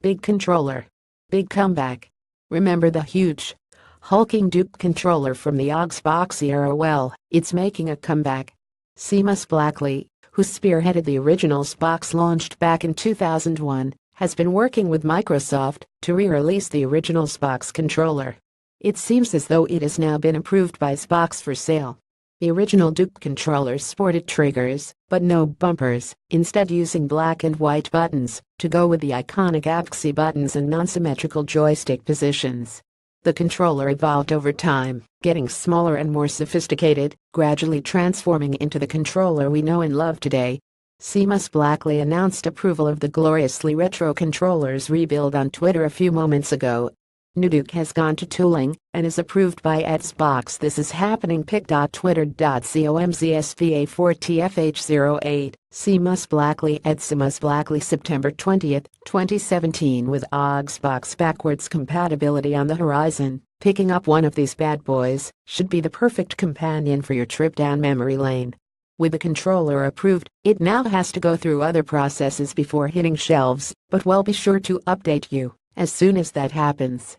Big controller. Big comeback. Remember the huge, hulking Duke controller from the Xbox era well, it's making a comeback. Seamus Blackley, who spearheaded the original Xbox launched back in 2001, has been working with Microsoft to re-release the original Xbox controller. It seems as though it has now been approved by Xbox for sale. The original Duke controllers sported triggers, but no bumpers, instead using black and white buttons to go with the iconic Apxi buttons and non-symmetrical joystick positions. The controller evolved over time, getting smaller and more sophisticated, gradually transforming into the controller we know and love today. Seamus Blackley announced approval of the gloriously retro controller's rebuild on Twitter a few moments ago, Nuduk has gone to tooling and is approved by Xbox. This is happening pic.twitter.comzsva4tfh08. C. Mus Blackley at Simus Blackley September 20, 2017 with Xbox backwards compatibility on the horizon. Picking up one of these bad boys should be the perfect companion for your trip down memory lane. With the controller approved, it now has to go through other processes before hitting shelves, but we'll be sure to update you as soon as that happens.